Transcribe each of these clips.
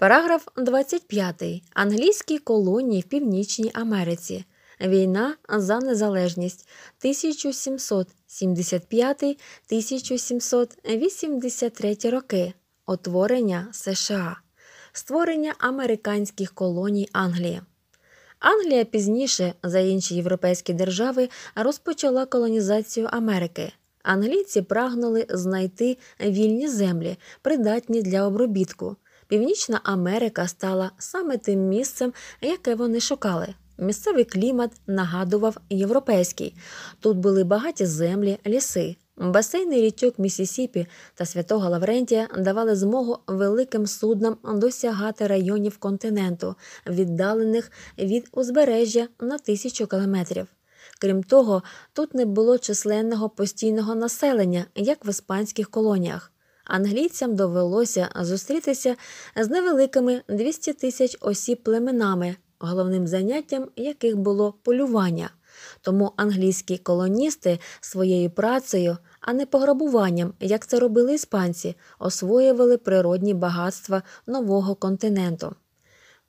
Параграф 25. Англійські колонії в Північній Америці. Війна за незалежність 1775 1783 роки. Отворення США. Створення американських колоній Англії. Англія пізніше за інші європейські держави розпочала колонізацію Америки. Англійці прагнули знайти вільні землі, придатні для обробітку, Північна Америка стала саме тим місцем, яке вони шукали. Місцевий клімат нагадував європейський. Тут були багаті землі, ліси. Басейни річок Місісіпі та святого Лаврентія давали змогу великим суднам досягати районів континенту, віддалених від узбережжя на тисячу кілометрів. Крім того, тут не було численного постійного населення, як в іспанських колоніях англійцям довелося зустрітися з невеликими 200 тисяч осіб племенами, головним заняттям яких було полювання. Тому англійські колоністи своєю працею, а не пограбуванням, як це робили іспанці, освоювали природні багатства нового континенту.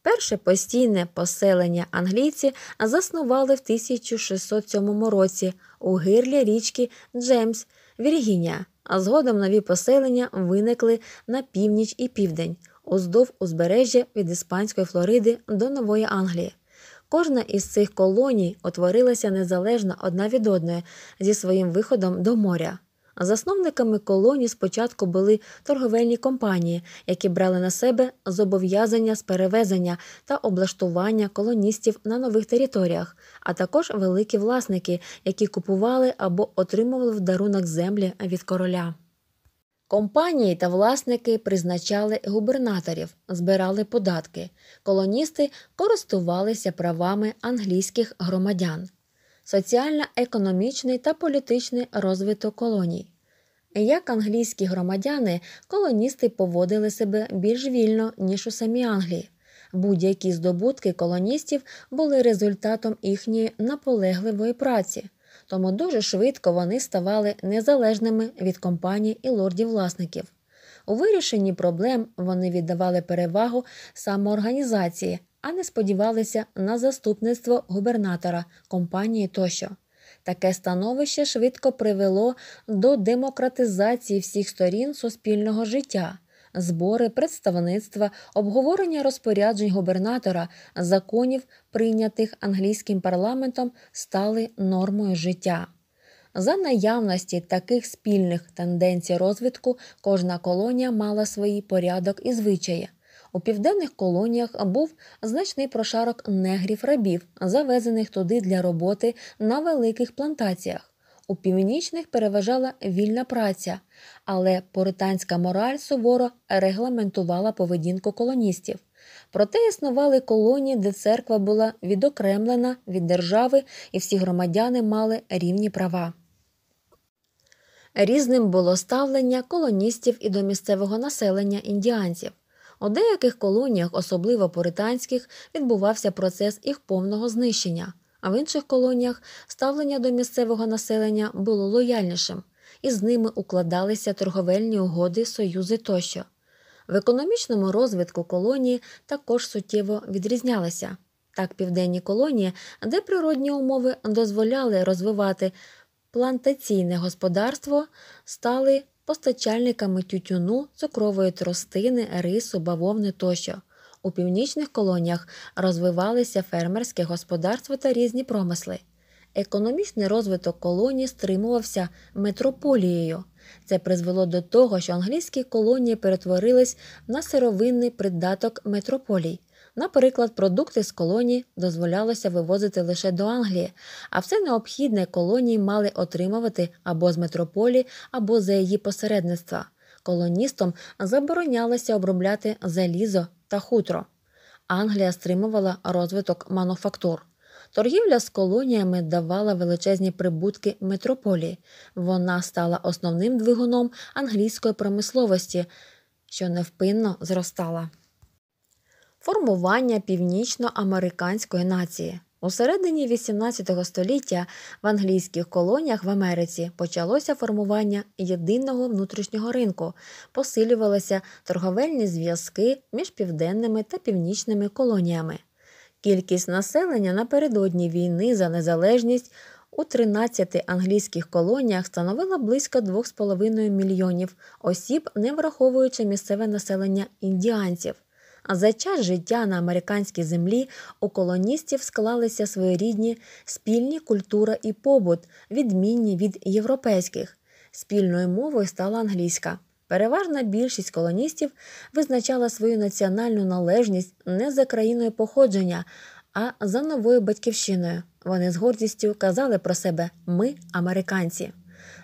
Перше постійне поселення англійці заснували в 1607 році у гирлі річки Джемс Віргінія, а згодом нові поселення виникли на північ і південь, уздовж узбережжя від Іспанської Флориди до Нової Англії. Кожна із цих колоній утворилася незалежно одна від одної зі своїм виходом до моря. Засновниками колонії спочатку були торговельні компанії, які брали на себе зобов'язання з перевезення та облаштування колоністів на нових територіях, а також великі власники, які купували або отримували в дарунок землі від короля. Компанії та власники призначали губернаторів, збирали податки. Колоністи користувалися правами англійських громадян. Соціально-економічний та політичний розвиток колоній. Як англійські громадяни, колоністи поводили себе більш вільно, ніж у самій Англії. Будь-які здобутки колоністів були результатом їхньої наполегливої праці, тому дуже швидко вони ставали незалежними від компаній і лордів власників. У вирішенні проблем вони віддавали перевагу самоорганізації, а не сподівалися на заступництво губернатора компанії тощо. Таке становище швидко привело до демократизації всіх сторін суспільного життя. Збори представництва, обговорення розпоряджень губернатора, законів, прийнятих англійським парламентом, стали нормою життя. За наявності таких спільних тенденцій розвитку кожна колонія мала свій порядок і звичаї. У південних колоніях був значний прошарок негрів рабів, завезених туди для роботи на великих плантаціях. У північних переважала вільна праця, але поританська мораль суворо регламентувала поведінку колоністів. Проте існували колонії, де церква була відокремлена від держави і всі громадяни мали рівні права. Різним було ставлення колоністів і до місцевого населення індіанців. У деяких колоніях, особливо поританських, відбувався процес їх повного знищення, а в інших колоніях ставлення до місцевого населення було лояльнішим, і з ними укладалися торговельні угоди, союзи тощо. В економічному розвитку колонії також суттєво відрізнялися. Так, південні колонії, де природні умови дозволяли розвивати плантаційне господарство, стали постачальниками тютюну, цукрової тростини, рису, бавовни тощо. У північних колоніях розвивалися фермерське господарство та різні промисли. Економічний розвиток колоній стримувався метрополією. Це призвело до того, що англійські колонії перетворились на сировинний придаток метрополій. Наприклад, продукти з колонії дозволялося вивозити лише до Англії, а все необхідне колонії мали отримувати або з метрополії, або за її посередництва. Колоністам заборонялося обробляти залізо та хутро. Англія стримувала розвиток мануфактур. Торгівля з колоніями давала величезні прибутки метрополії. Вона стала основним двигуном англійської промисловості, що невпинно зростала формування північноамериканської нації. У середині XVIII століття в англійських колоніях в Америці почалося формування єдиного внутрішнього ринку, посилювалися торговельні зв'язки між південними та північними колоніями. Кількість населення напередодні війни за незалежність у 13 англійських колоніях становила близько 2,5 мільйонів осіб, не враховуючи місцеве населення індіанців. А за час життя на американській землі у колоністів склалися своєрідні спільні культура і побут, відмінні від європейських. Спільною мовою стала англійська. Переважна більшість колоністів визначала свою національну належність не за країною походження, а за новою батьківщиною. Вони з гордістю казали про себе Ми американці.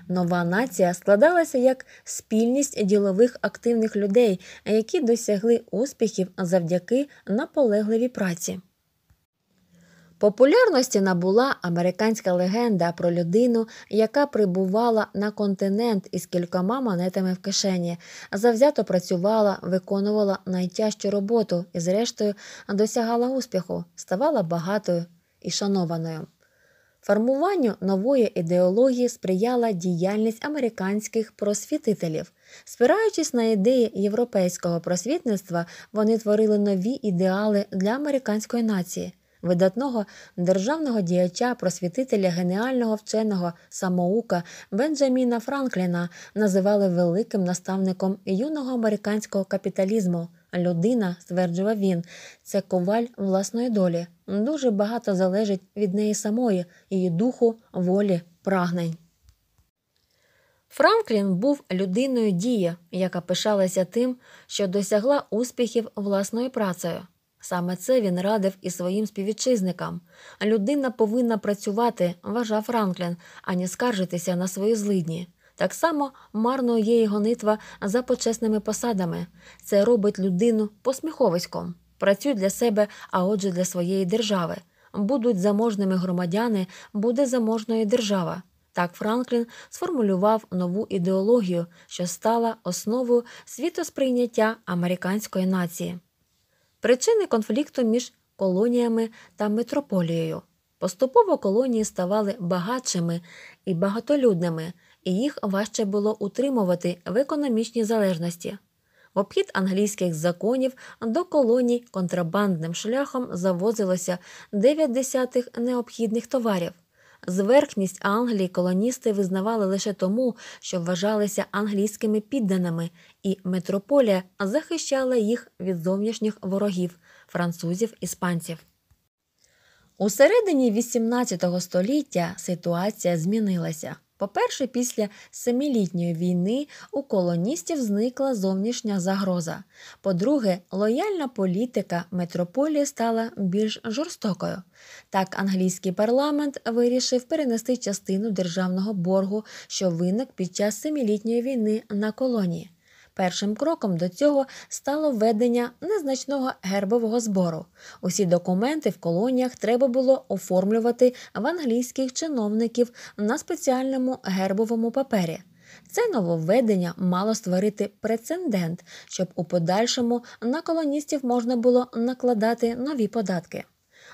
Нова нація складалася як спільність ділових активних людей, які досягли успіхів завдяки наполегливій праці. Популярності набула американська легенда про людину, яка прибувала на континент із кількома монетами в кишені, завзято працювала, виконувала найтяжчу роботу і, зрештою, досягала успіху, ставала багатою і шанованою. Формуванню нової ідеології сприяла діяльність американських просвітителів. Спираючись на ідеї європейського просвітництва, вони творили нові ідеали для американської нації, видатного державного діяча, просвітителя геніального вченого самоука Бенджаміна Франкліна називали великим наставником юного американського капіталізму. Людина, стверджував він, це коваль власної долі дуже багато залежить від неї самої, її духу, волі, прагнень. Франклін був людиною дія, яка пишалася тим, що досягла успіхів власною працею. Саме це він радив і своїм співвітчизникам. Людина повинна працювати, вважав Франклін, а не скаржитися на свої злидні. Так само марно є і гонитва за почесними посадами. Це робить людину посміховиськом працюють для себе, а отже, для своєї держави. Будуть заможними громадяни, буде заможною держава. Так Франклін сформулював нову ідеологію, що стала основою світосприйняття американської нації. Причини конфлікту між колоніями та метрополією. Поступово колонії ставали багатшими і багатолюдними, і їх важче було утримувати в економічній залежності. В обхід англійських законів до колоній контрабандним шляхом завозилося 9 десятих необхідних товарів. Зверхність Англії колоністи визнавали лише тому, що вважалися англійськими підданими, і метрополія захищала їх від зовнішніх ворогів французів, іспанців. У середині XVIII століття ситуація змінилася. По-перше, після семилітньої війни у колоністів зникла зовнішня загроза. По-друге, лояльна політика метрополії стала більш жорстокою. Так, англійський парламент вирішив перенести частину державного боргу, що виник під час семилітньої війни на колонії. Першим кроком до цього стало введення незначного гербового збору. Усі документи в колоніях треба було оформлювати в англійських чиновників на спеціальному гербовому папері. Це нововведення мало створити прецедент, щоб у подальшому на колоністів можна було накладати нові податки.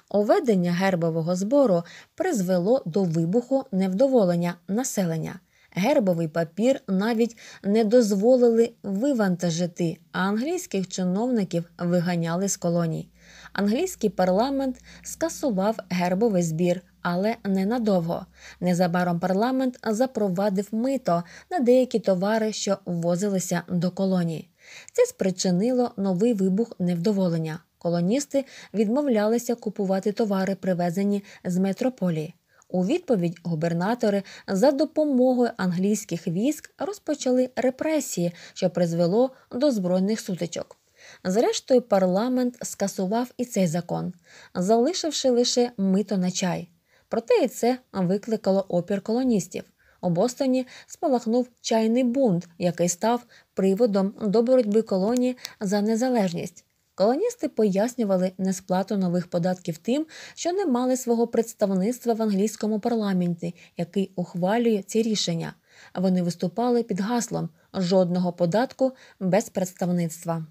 Оведення гербового збору призвело до вибуху невдоволення населення гербовий папір навіть не дозволили вивантажити, а англійських чиновників виганяли з колоній. Англійський парламент скасував гербовий збір, але ненадовго. Незабаром парламент запровадив мито на деякі товари, що ввозилися до колонії. Це спричинило новий вибух невдоволення. Колоністи відмовлялися купувати товари, привезені з метрополії. У відповідь губернатори за допомогою англійських військ розпочали репресії, що призвело до збройних сутичок. Зрештою, парламент скасував і цей закон, залишивши лише мито на чай. Проте і це викликало опір колоністів. У Бостоні спалахнув чайний бунт, який став приводом до боротьби колонії за незалежність. Колоністи пояснювали несплату нових податків тим, що не мали свого представництва в англійському парламенті, який ухвалює ці рішення. Вони виступали під гаслом жодного податку без представництва.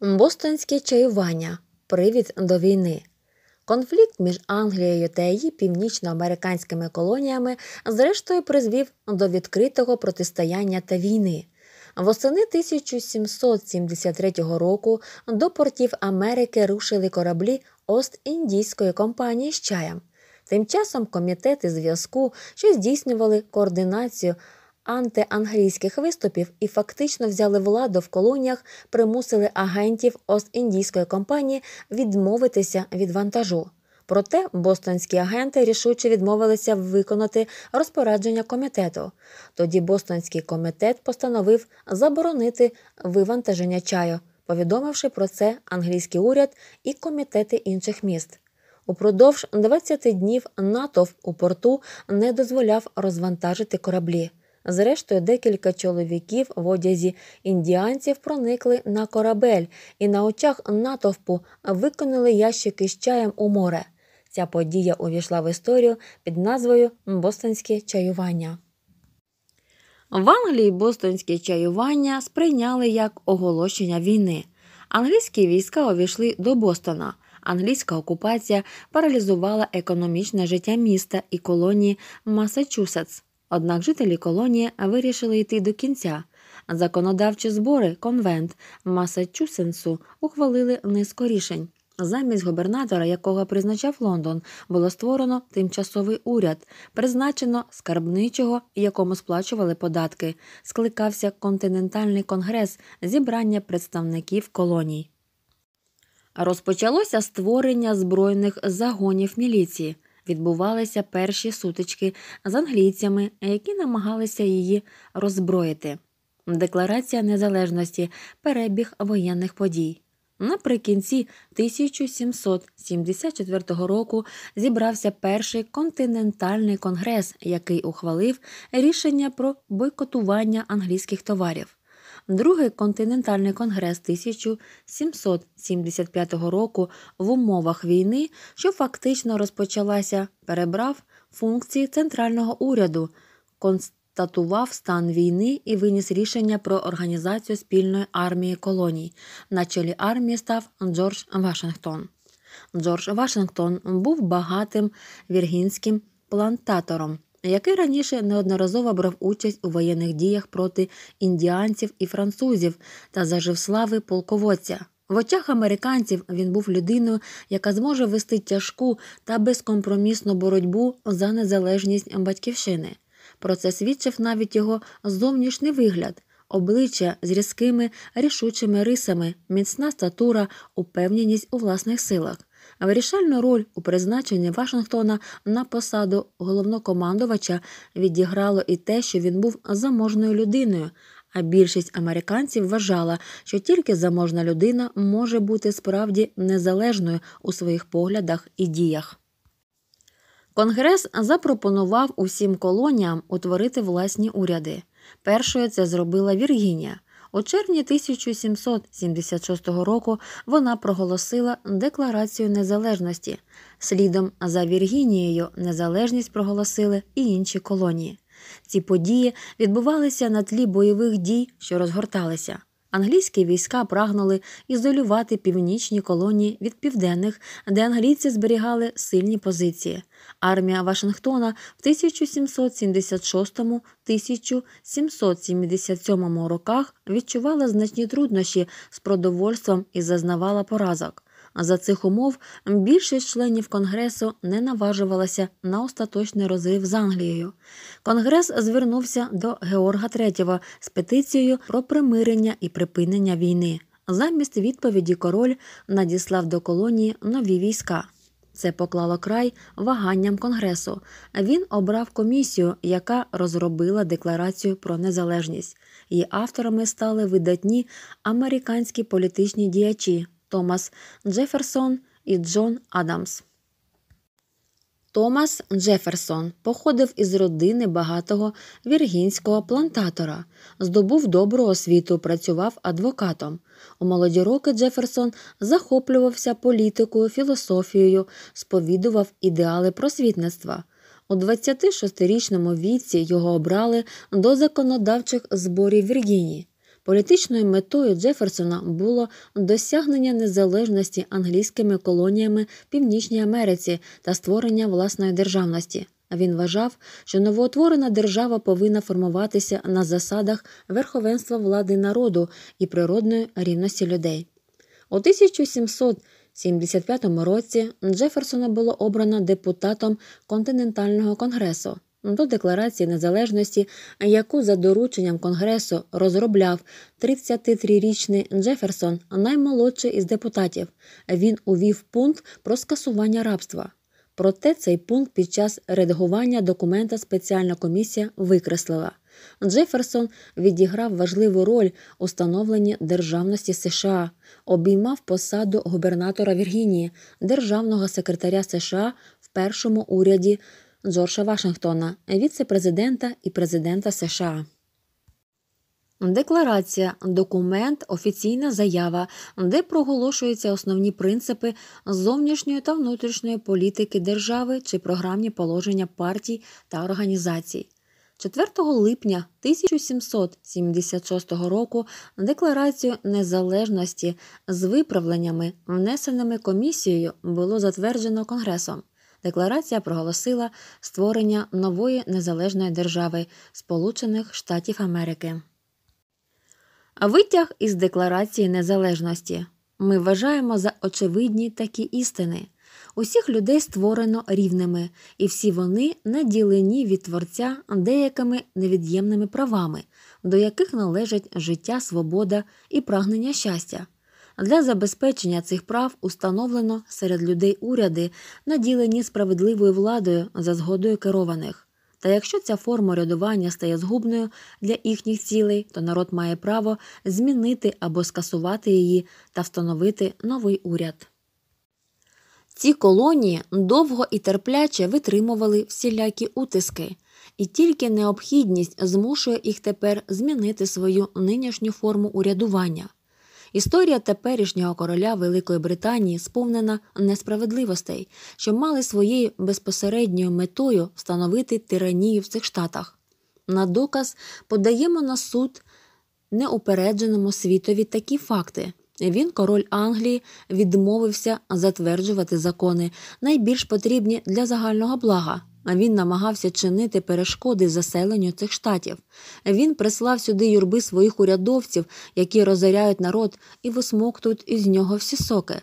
Бостонське чаювання привід до війни. Конфлікт між Англією та її північноамериканськими колоніями, зрештою, призвів до відкритого протистояння та війни. Восени 1773 року до портів Америки рушили кораблі Ост-Індійської компанії з чаєм. Тим часом комітети зв'язку, що здійснювали координацію антианглійських виступів і фактично взяли владу в колоніях, примусили агентів Ост-Індійської компанії відмовитися від вантажу. Проте бостонські агенти рішуче відмовилися виконати розпорядження комітету. Тоді Бостонський комітет постановив заборонити вивантаження чаю, повідомивши про це англійський уряд і комітети інших міст. Упродовж 20 днів натовп у порту не дозволяв розвантажити кораблі. Зрештою, декілька чоловіків в одязі індіанців проникли на корабель і на очах натовпу викинули ящики з чаєм у море. Ця подія увійшла в історію під назвою Бостонське чаювання. В Англії бостонське чаювання сприйняли як оголошення війни. Англійські війська увійшли до Бостона. Англійська окупація паралізувала економічне життя міста і колонії Масачусетс. Однак жителі колонії вирішили йти до кінця. Законодавчі збори конвент Масачусенсу ухвалили низку рішень. Замість губернатора, якого призначав Лондон, було створено тимчасовий уряд, призначено скарбничого, якому сплачували податки. Скликався континентальний конгрес зібрання представників колоній. Розпочалося створення збройних загонів міліції. Відбувалися перші сутички з англійцями, які намагалися її роззброїти. Декларація незалежності, перебіг воєнних подій. Наприкінці 1774 року зібрався перший континентальний конгрес, який ухвалив рішення про бойкотування англійських товарів. Другий континентальний конгрес 1775 року в умовах війни, що фактично розпочалася, перебрав функції центрального уряду. Конст статував стан війни і виніс рішення про організацію спільної армії колоній. На чолі армії став Джордж Вашингтон. Джордж Вашингтон був багатим віргінським плантатором, який раніше неодноразово брав участь у воєнних діях проти індіанців і французів та зажив слави полководця. В очах американців він був людиною, яка зможе вести тяжку та безкомпромісну боротьбу за незалежність батьківщини. Про це свідчив навіть його зовнішній вигляд, обличчя з різкими рішучими рисами, міцна статура, упевненість у власних силах. Вирішальну роль у призначенні Вашингтона на посаду головнокомандувача відіграло і те, що він був заможною людиною. А більшість американців вважала, що тільки заможна людина може бути справді незалежною у своїх поглядах і діях. Конгрес запропонував усім колоніям утворити власні уряди. Першою це зробила Віргінія. У червні 1776 року вона проголосила Декларацію незалежності. Слідом за Віргінією незалежність проголосили і інші колонії. Ці події відбувалися на тлі бойових дій, що розгорталися. Англійські війська прагнули ізолювати північні колонії від південних, де англійці зберігали сильні позиції. Армія Вашингтона в 1776-1777 роках відчувала значні труднощі з продовольством і зазнавала поразок. За цих умов більшість членів Конгресу не наважувалася на остаточний розрив з Англією. Конгрес звернувся до Георга III з петицією про примирення і припинення війни. Замість відповіді король надіслав до колонії нові війська. Це поклало край ваганням Конгресу. Він обрав комісію, яка розробила декларацію про незалежність. Її авторами стали видатні американські політичні діячі. Томас Джеферсон і Джон Адамс. Томас Джеферсон походив із родини багатого віргінського плантатора, здобув добру освіту, працював адвокатом. У молоді роки Джеферсон захоплювався політикою, філософією, сповідував ідеали просвітництва. У 26-річному віці його обрали до законодавчих зборів Віргінії. Політичною метою Джеферсона було досягнення незалежності англійськими колоніями в Північній Америці та створення власної державності. Він вважав, що новоутворена держава повинна формуватися на засадах верховенства влади народу і природної рівності людей. У 1775 році Джеферсона було обрано депутатом континентального конгресу. До Декларації Незалежності, яку за дорученням Конгресу розробляв 33-річний Джеферсон, наймолодший із депутатів, він увів пункт про скасування рабства. Проте цей пункт під час редагування документа спеціальна комісія викреслила. Джеферсон відіграв важливу роль у становленні державності США, обіймав посаду губернатора Віргінії, державного секретаря США в першому уряді Джорджа Вашингтона, віце-президента і президента США. Декларація документ, офіційна заява, де проголошуються основні принципи зовнішньої та внутрішньої політики держави чи програмні положення партій та організацій. 4 липня 1776 року декларацію незалежності з виправленнями, внесеними комісією, було затверджено Конгресом декларація проголосила створення нової незалежної держави Сполучених Штатів Америки. Витяг із Декларації Незалежності ми вважаємо за очевидні такі істини. Усіх людей створено рівними, і всі вони наділені від творця деякими невід'ємними правами, до яких належать життя, свобода і прагнення щастя. Для забезпечення цих прав установлено серед людей уряди, наділені справедливою владою за згодою керованих. Та якщо ця форма рядування стає згубною для їхніх цілей, то народ має право змінити або скасувати її та встановити новий уряд. Ці колонії довго і терпляче витримували всілякі утиски, і тільки необхідність змушує їх тепер змінити свою нинішню форму урядування. Історія теперішнього короля Великої Британії сповнена несправедливостей, що мали своєю безпосередньою метою встановити тиранію в цих штатах. На доказ подаємо на суд неупередженому світові такі факти. Він, король Англії, відмовився затверджувати закони, найбільш потрібні для загального блага він намагався чинити перешкоди заселенню цих штатів. Він прислав сюди юрби своїх урядовців, які розоряють народ і висмоктують із нього всі соки.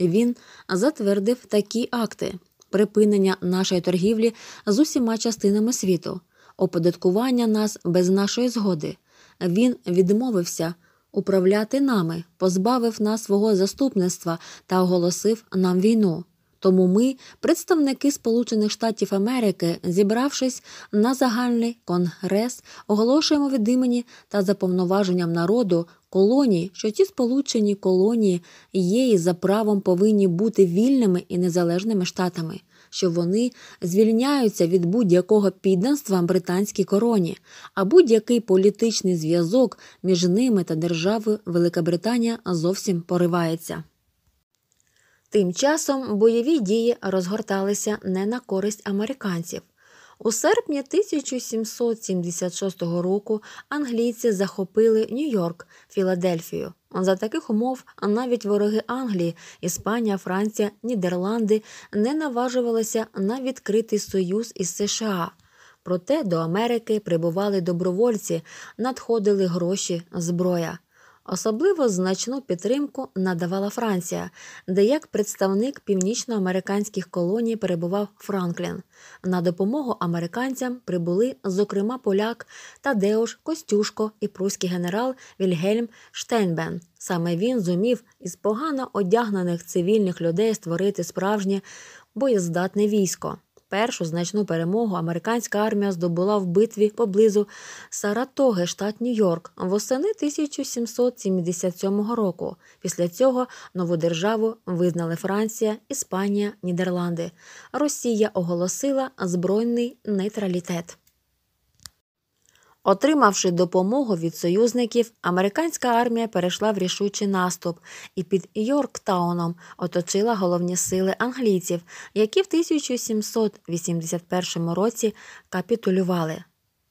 Він затвердив такі акти: припинення нашої торгівлі з усіма частинами світу, оподаткування нас без нашої згоди. Він відмовився. Управляти нами позбавив нас свого заступництва та оголосив нам війну. Тому ми, представники Сполучених Штатів Америки, зібравшись на загальний конгрес, оголошуємо від імені та за повноваженням народу колонії, що ці сполучені колонії є і за правом повинні бути вільними і незалежними штатами. Що вони звільняються від будь-якого підданства британській короні, а будь-який політичний зв'язок між ними та державою Велика Британія зовсім поривається. Тим часом бойові дії розгорталися не на користь американців. У серпні 1776 року англійці захопили Нью-Йорк, Філадельфію. За таких умов навіть вороги Англії, Іспанія, Франція, Нідерланди не наважувалися на відкритий союз із США. Проте до Америки прибували добровольці, надходили гроші, зброя. Особливо значну підтримку надавала Франція, де як представник північноамериканських колоній перебував Франклін. На допомогу американцям прибули, зокрема, поляк Тадеуш Костюшко і прусський генерал Вільгельм Штейнбен. Саме він зумів із погано одягнених цивільних людей створити справжнє боєздатне військо. Першу значну перемогу американська армія здобула в битві поблизу Саратоги, штат Нью-Йорк, восени 1777 року. Після цього нову державу визнали Франція, Іспанія, Нідерланди. Росія оголосила збройний нейтралітет. Отримавши допомогу від союзників, американська армія перейшла в рішучий наступ і під Йорктауном оточила головні сили англійців, які в 1781 році капітулювали.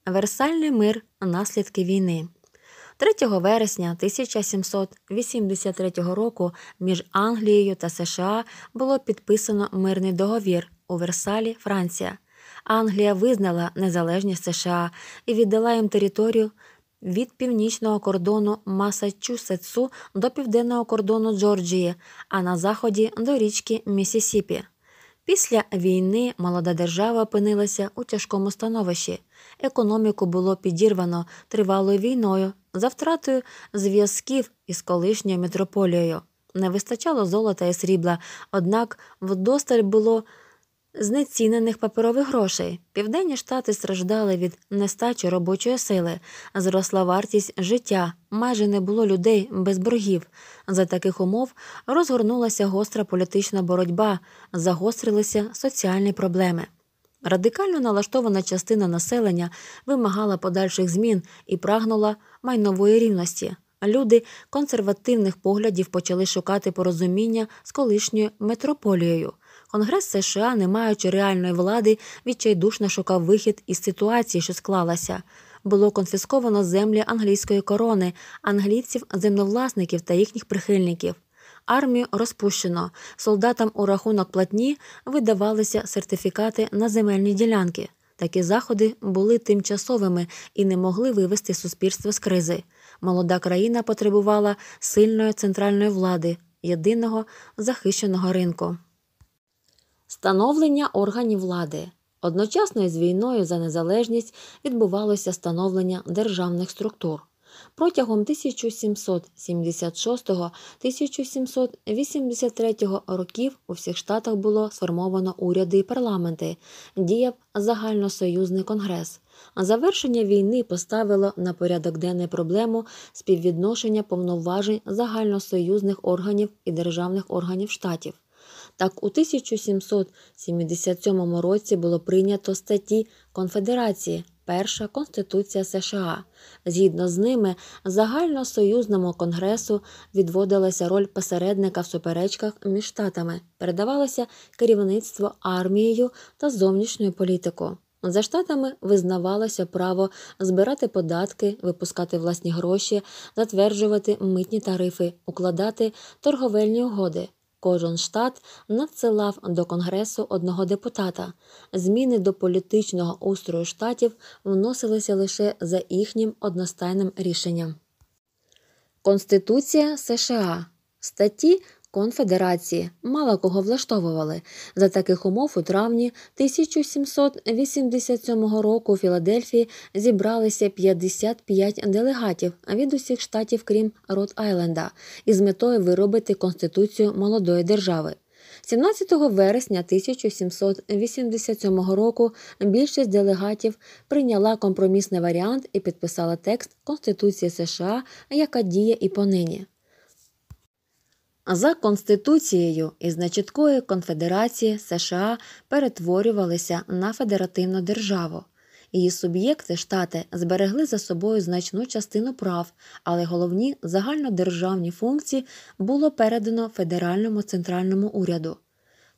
Версальний мир наслідки війни. 3 вересня 1783 року між Англією та США було підписано мирний договір у Версалі, Франція. Англія визнала незалежність США і віддала їм територію від північного кордону Масачусетсу до південного кордону Джорджії, а на заході до річки Місісіпі. Після війни молода держава опинилася у тяжкому становищі. Економіку було підірвано тривалою війною за втратою зв'язків із колишньою метрополією. Не вистачало золота і срібла, однак вдосталь було знецінених паперових грошей. Південні штати страждали від нестачі робочої сили, зросла вартість життя, майже не було людей без боргів. За таких умов розгорнулася гостра політична боротьба, загострилися соціальні проблеми. Радикально налаштована частина населення вимагала подальших змін і прагнула майнової рівності. Люди консервативних поглядів почали шукати порозуміння з колишньою метрополією. Конгрес США, не маючи реальної влади, відчайдушно шукав вихід із ситуації, що склалася. Було конфісковано землі англійської корони, англійців, земновласників та їхніх прихильників. Армію розпущено. Солдатам у рахунок платні видавалися сертифікати на земельні ділянки. Такі заходи були тимчасовими і не могли вивести суспільство з кризи. Молода країна потребувала сильної центральної влади, єдиного захищеного ринку. Становлення органів влади. Одночасно із війною за незалежність відбувалося становлення державних структур. Протягом 1776-1783 років у всіх штатах було сформовано уряди і парламенти, діяв загальносоюзний конгрес. Завершення війни поставило на порядок денний проблему співвідношення повноважень загальносоюзних органів і державних органів штатів. Так, у 1777 році було прийнято статті Конфедерації. Перша Конституція США, згідно з ними, загальносоюзному конгресу відводилася роль посередника в суперечках між штатами, передавалося керівництво армією та зовнішньою політикою. За штатами визнавалося право збирати податки, випускати власні гроші, затверджувати митні тарифи, укладати торговельні угоди. Кожен штат надсилав до Конгресу одного депутата. Зміни до політичного устрою штатів вносилися лише за їхнім одностайним рішенням. Конституція США статті конфедерації мало кого влаштовували. За таких умов у травні 1787 року у Філадельфії зібралися 55 делегатів від усіх штатів, крім Рот Айленда, із метою виробити конституцію молодої держави. 17 вересня 1787 року більшість делегатів прийняла компромісний варіант і підписала текст Конституції США, яка діє і понині. За конституцією із нечіткої конфедерації США перетворювалися на федеративну державу. Її суб'єкти штати зберегли за собою значну частину прав, але головні загальнодержавні функції було передано федеральному центральному уряду.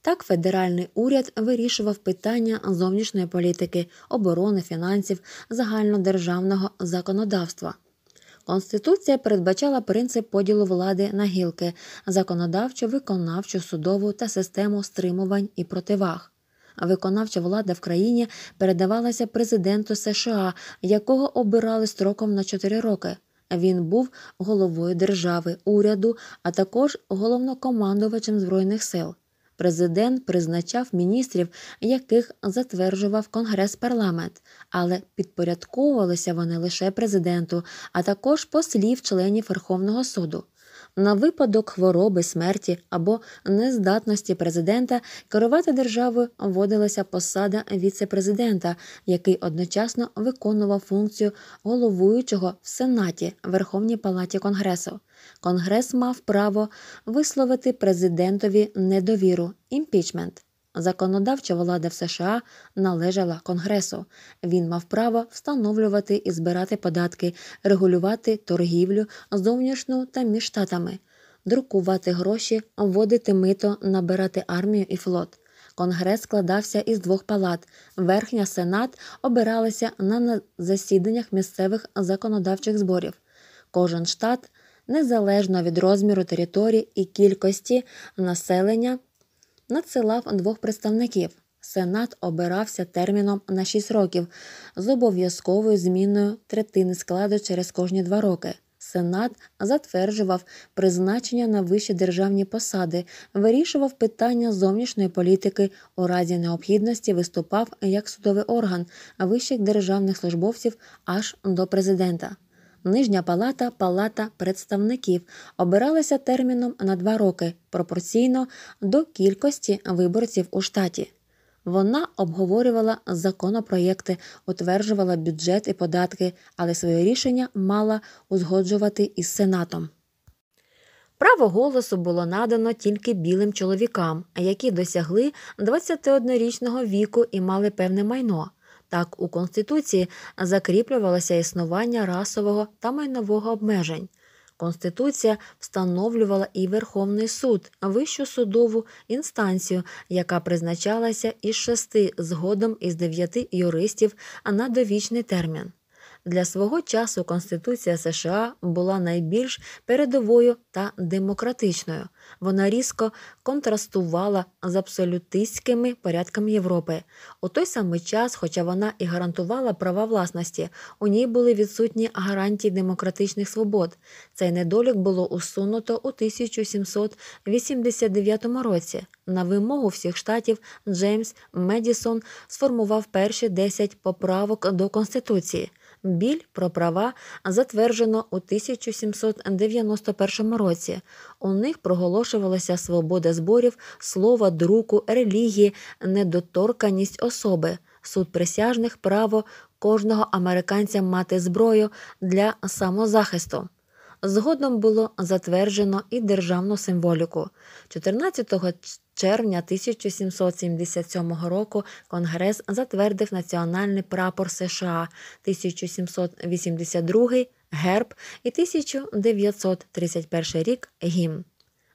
Так, федеральний уряд вирішував питання зовнішньої політики, оборони, фінансів, загальнодержавного законодавства. Конституція передбачала принцип поділу влади на гілки законодавчу, виконавчу, судову та систему стримувань і противаг. Виконавча влада в країні передавалася президенту США, якого обирали строком на 4 роки. Він був головою держави, уряду, а також головнокомандувачем збройних сил президент призначав міністрів, яких затверджував Конгрес парламент, але підпорядковувалися вони лише президенту, а також послів членів Верховного суду на випадок хвороби, смерті або нездатності президента керувати державою вводилася посада віце-президента, який одночасно виконував функцію головуючого в Сенаті Верховній Палаті Конгресу. Конгрес мав право висловити президентові недовіру імпічмент. Законодавча влада в США належала Конгресу. Він мав право встановлювати і збирати податки, регулювати торгівлю зовнішню та між штатами, друкувати гроші, вводити мито, набирати армію і флот. Конгрес складався із двох палат. Верхня сенат обиралися на засіданнях місцевих законодавчих зборів. Кожен штат, незалежно від розміру території і кількості населення надсилав двох представників. Сенат обирався терміном на 6 років з обов'язковою зміною третини складу через кожні два роки. Сенат затверджував призначення на вищі державні посади, вирішував питання зовнішньої політики, у разі необхідності виступав як судовий орган вищих державних службовців аж до президента нижня палата палата представників обиралася терміном на два роки пропорційно до кількості виборців у штаті. Вона обговорювала законопроєкти, утверджувала бюджет і податки, але своє рішення мала узгоджувати із сенатом. Право голосу було надано тільки білим чоловікам, які досягли 21-річного віку і мали певне майно. Так у Конституції закріплювалося існування расового та майнового обмежень. Конституція встановлювала і Верховний суд, вищу судову інстанцію, яка призначалася із шести згодом із дев'яти юристів на довічний термін. Для свого часу Конституція США була найбільш передовою та демократичною. Вона різко контрастувала з абсолютистськими порядками Європи. У той самий час, хоча вона і гарантувала права власності, у ній були відсутні гарантії демократичних свобод. Цей недолік було усунуто у 1789 році. На вимогу всіх штатів Джеймс Медісон сформував перші 10 поправок до Конституції. Біль про права затверджено у 1791 році. У них проголошувалася свобода зборів, слова, друку, релігії, недоторканність особи, суд присяжних право кожного американця мати зброю для самозахисту згодом було затверджено і державну символіку. 14 червня 1777 року Конгрес затвердив національний прапор США 1782 герб і 1931 рік гімн.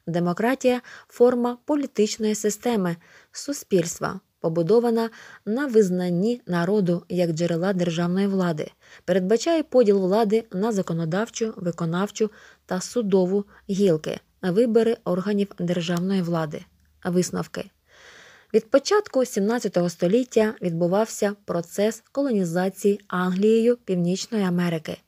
Демократія форма політичної системи суспільства побудована на визнанні народу як джерела державної влади, передбачає поділ влади на законодавчу, виконавчу та судову гілки, вибори органів державної влади, висновки. Від початку XVII століття відбувався процес колонізації Англією Північної Америки.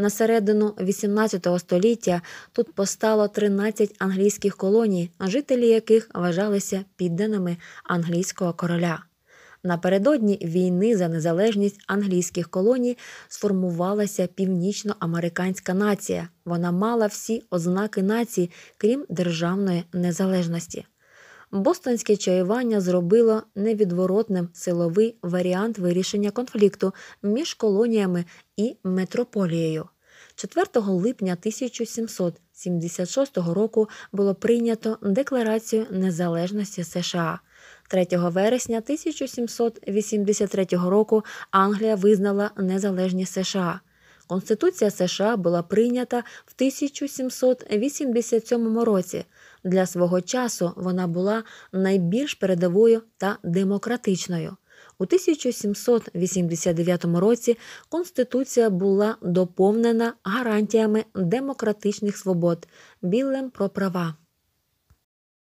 На середину XVIII століття тут постало 13 англійських колоній, жителі яких вважалися підданими англійського короля. Напередодні війни за незалежність англійських колоній сформувалася північноамериканська нація. Вона мала всі ознаки нації, крім державної незалежності. Бостонське чаювання зробило невідворотним силовий варіант вирішення конфлікту між колоніями і метрополією. 4 липня 1776 року було прийнято Декларацію незалежності США. 3 вересня 1783 року Англія визнала незалежність США. Конституція США була прийнята в 1787 році. Для свого часу вона була найбільш передовою та демократичною. У 1789 році Конституція була доповнена гарантіями демократичних свобод білем про права.